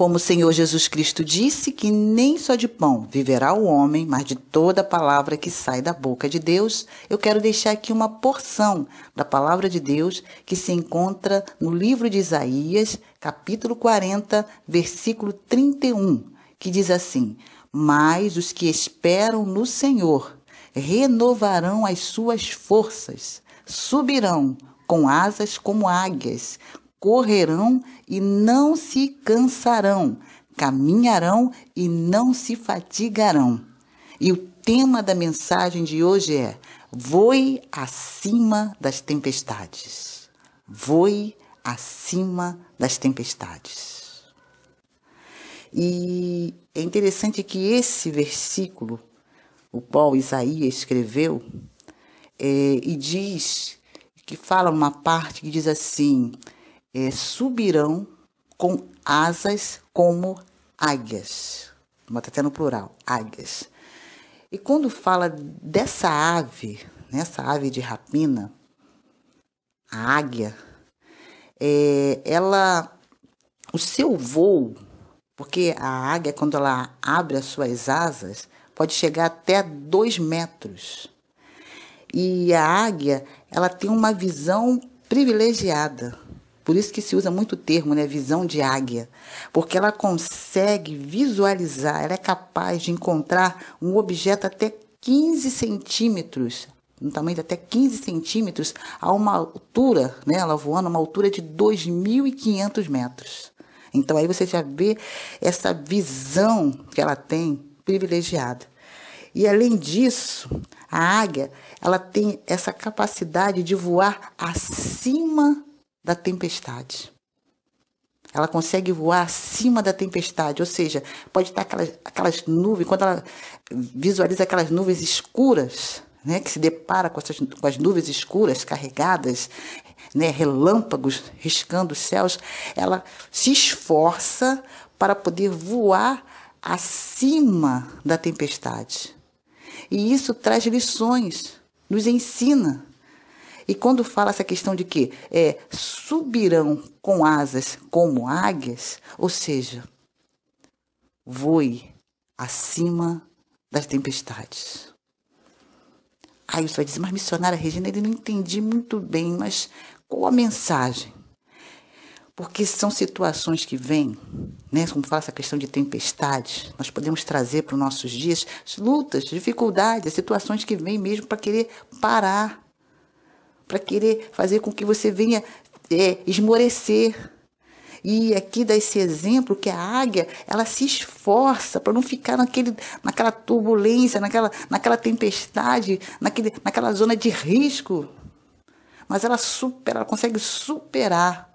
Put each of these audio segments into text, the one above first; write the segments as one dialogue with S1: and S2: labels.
S1: Como o Senhor Jesus Cristo disse que nem só de pão viverá o homem, mas de toda palavra que sai da boca de Deus, eu quero deixar aqui uma porção da palavra de Deus que se encontra no livro de Isaías, capítulo 40, versículo 31, que diz assim: Mas os que esperam no Senhor renovarão as suas forças, subirão com asas como águias, correrão e não se cansarão, caminharão e não se fatigarão. E o tema da mensagem de hoje é: voe acima das tempestades. Voe acima das tempestades. E é interessante que esse versículo, o qual Isaías escreveu, é, e diz que fala uma parte que diz assim: é, subirão com asas como águias. Bota até no plural, águias. E quando fala dessa ave, nessa ave de rapina, a águia, é, ela, o seu voo, porque a águia, quando ela abre as suas asas, pode chegar até dois metros. E a águia, ela tem uma visão privilegiada por isso que se usa muito o termo, né, visão de águia, porque ela consegue visualizar, ela é capaz de encontrar um objeto até 15 centímetros, um tamanho de até 15 centímetros, a uma altura, né, ela voando a uma altura de 2.500 metros. Então aí você já vê essa visão que ela tem privilegiada. E além disso, a águia, ela tem essa capacidade de voar acima da tempestade. Ela consegue voar acima da tempestade, ou seja, pode estar aquelas, aquelas nuvens, quando ela visualiza aquelas nuvens escuras, né, que se depara com, essas, com as nuvens escuras carregadas, né, relâmpagos riscando os céus, ela se esforça para poder voar acima da tempestade. E isso traz lições, nos ensina e quando fala essa questão de que é, subirão com asas como águias, ou seja, voe acima das tempestades. Aí você vai dizer, mas missionária Regina, ele não entendi muito bem, mas qual a mensagem? Porque são situações que vêm, né? como fala essa questão de tempestades, nós podemos trazer para os nossos dias lutas, dificuldades, situações que vêm mesmo para querer parar, para querer fazer com que você venha é, esmorecer. E aqui dá esse exemplo que a águia, ela se esforça para não ficar naquele, naquela turbulência, naquela, naquela tempestade, naquele, naquela zona de risco. Mas ela supera, ela consegue superar.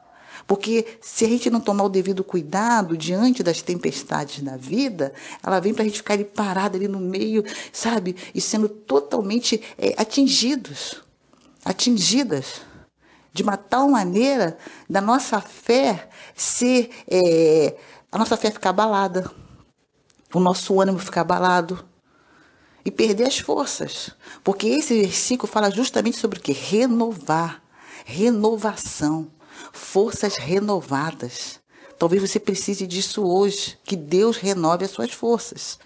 S1: Porque se a gente não tomar o devido cuidado diante das tempestades da vida, ela vem para a gente ficar ali parado ali no meio, sabe? E sendo totalmente é, atingidos atingidas de uma tal maneira da nossa fé ser é, a nossa fé ficar abalada, o nosso ânimo ficar abalado e perder as forças, porque esse versículo fala justamente sobre o que renovar, renovação, forças renovadas. Talvez você precise disso hoje, que Deus renove as suas forças.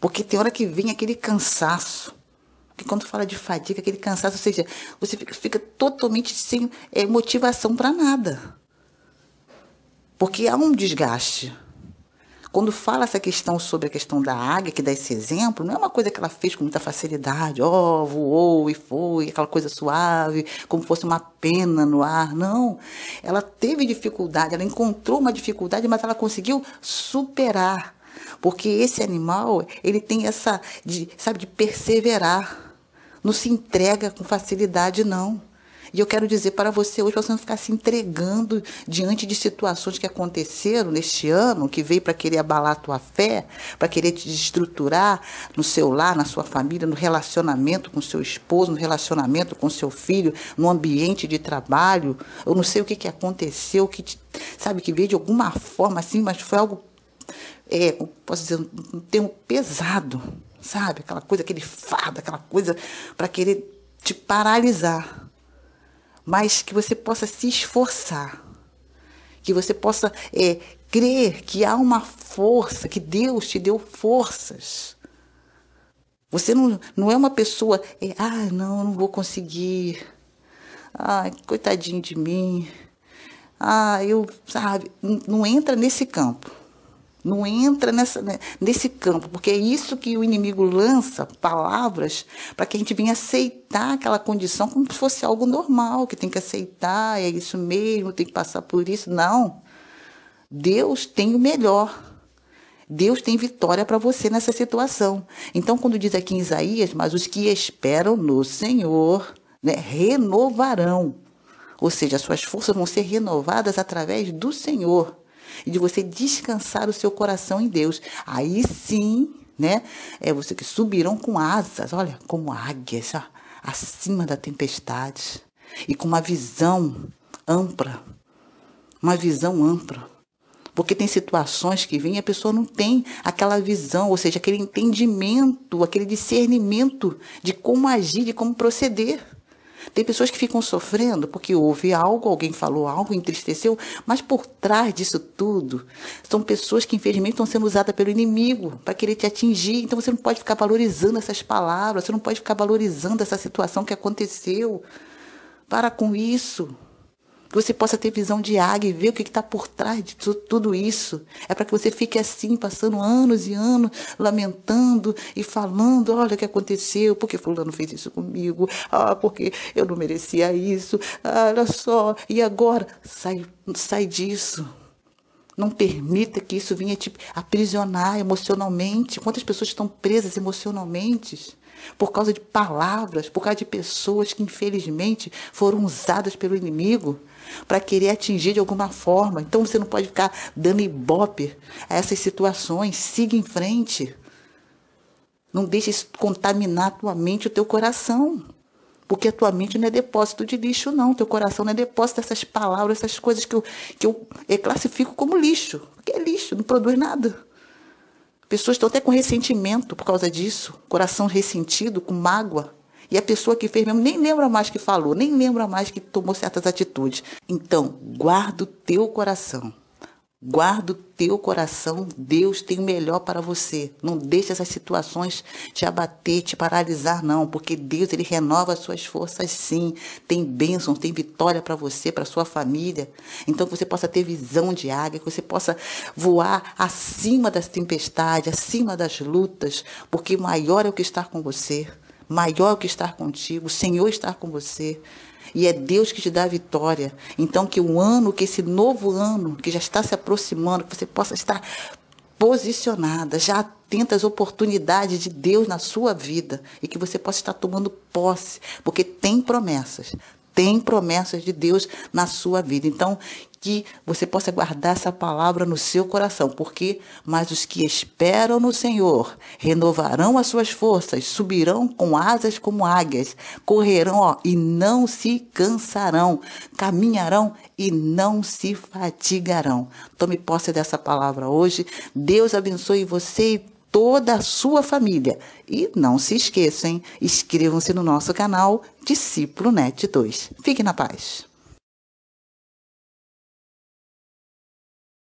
S1: Porque tem hora que vem aquele cansaço, que quando fala de fadiga, aquele cansaço, ou seja, você fica, fica totalmente sem é, motivação para nada. Porque há um desgaste. Quando fala essa questão sobre a questão da águia, que dá esse exemplo, não é uma coisa que ela fez com muita facilidade, ó, oh, voou e foi, aquela coisa suave, como fosse uma pena no ar. Não. Ela teve dificuldade, ela encontrou uma dificuldade, mas ela conseguiu superar. Porque esse animal, ele tem essa, de, sabe, de perseverar. Não se entrega com facilidade, não. E eu quero dizer para você hoje, para você não ficar se entregando diante de situações que aconteceram neste ano, que veio para querer abalar a tua fé, para querer te destruturar no seu lar, na sua família, no relacionamento com seu esposo, no relacionamento com seu filho, no ambiente de trabalho. Eu não sei o que, que aconteceu, que te, sabe, que veio de alguma forma assim, mas foi algo, é, posso dizer, um termo pesado sabe? Aquela coisa, aquele fardo, aquela coisa para querer te paralisar. Mas que você possa se esforçar. Que você possa é, crer que há uma força, que Deus te deu forças. Você não, não é uma pessoa, é, ah, não, não vou conseguir. Ai, coitadinho de mim. Ah, eu, sabe, não entra nesse campo. Não entra nessa, né, nesse campo, porque é isso que o inimigo lança, palavras, para que a gente venha aceitar aquela condição como se fosse algo normal, que tem que aceitar, é isso mesmo, tem que passar por isso. Não. Deus tem o melhor. Deus tem vitória para você nessa situação. Então, quando diz aqui em Isaías, mas os que esperam no Senhor né, renovarão. Ou seja, suas forças vão ser renovadas através do Senhor e de você descansar o seu coração em Deus. Aí sim, né? É você que subiram com asas, olha, como águias, ó, acima da tempestade e com uma visão ampla, uma visão ampla. Porque tem situações que vêm e a pessoa não tem aquela visão, ou seja, aquele entendimento, aquele discernimento de como agir, de como proceder. Tem pessoas que ficam sofrendo porque houve algo, alguém falou algo, entristeceu, mas por trás disso tudo são pessoas que infelizmente estão sendo usadas pelo inimigo para querer te atingir. Então você não pode ficar valorizando essas palavras, você não pode ficar valorizando essa situação que aconteceu. Para com isso que você possa ter visão de águia e ver o que está por trás de tudo isso. É para que você fique assim, passando anos e anos, lamentando e falando: olha o que aconteceu, porque Fulano fez isso comigo, ah, porque eu não merecia isso, ah, olha só, e agora? Sai, sai disso. Não permita que isso venha te aprisionar emocionalmente. Quantas pessoas estão presas emocionalmente por causa de palavras, por causa de pessoas que infelizmente foram usadas pelo inimigo para querer atingir de alguma forma. Então você não pode ficar dando ibope a essas situações. Siga em frente. Não deixe isso contaminar a tua mente o teu coração. Porque a tua mente não é depósito de lixo, não. Teu coração não é depósito dessas palavras, essas coisas que eu, que eu é, classifico como lixo. Porque é lixo, não produz nada. Pessoas estão até com ressentimento por causa disso. Coração ressentido, com mágoa. E a pessoa que fez mesmo nem lembra mais que falou, nem lembra mais que tomou certas atitudes. Então, guarda o teu coração. Guarda o teu coração, Deus tem o melhor para você. Não deixe essas situações te abater, te paralisar, não, porque Deus ele renova as suas forças, sim. Tem bênçãos, tem vitória para você, para sua família. Então que você possa ter visão de águia, que você possa voar acima das tempestades, acima das lutas, porque maior é o que está com você, maior é o que está contigo, o Senhor está com você. E é Deus que te dá a vitória. Então, que o ano, que esse novo ano, que já está se aproximando, que você possa estar posicionada, já atenta às oportunidades de Deus na sua vida e que você possa estar tomando posse, porque tem promessas, tem promessas de Deus na sua vida. Então, que você possa guardar essa palavra no seu coração, porque mas os que esperam no Senhor renovarão as suas forças, subirão com asas como águias, correrão ó, e não se cansarão, caminharão e não se fatigarão. Tome posse dessa palavra hoje. Deus abençoe você e toda a sua família. E não se esqueçam, inscrevam-se no nosso canal Discípulo Net 2. Fique na paz.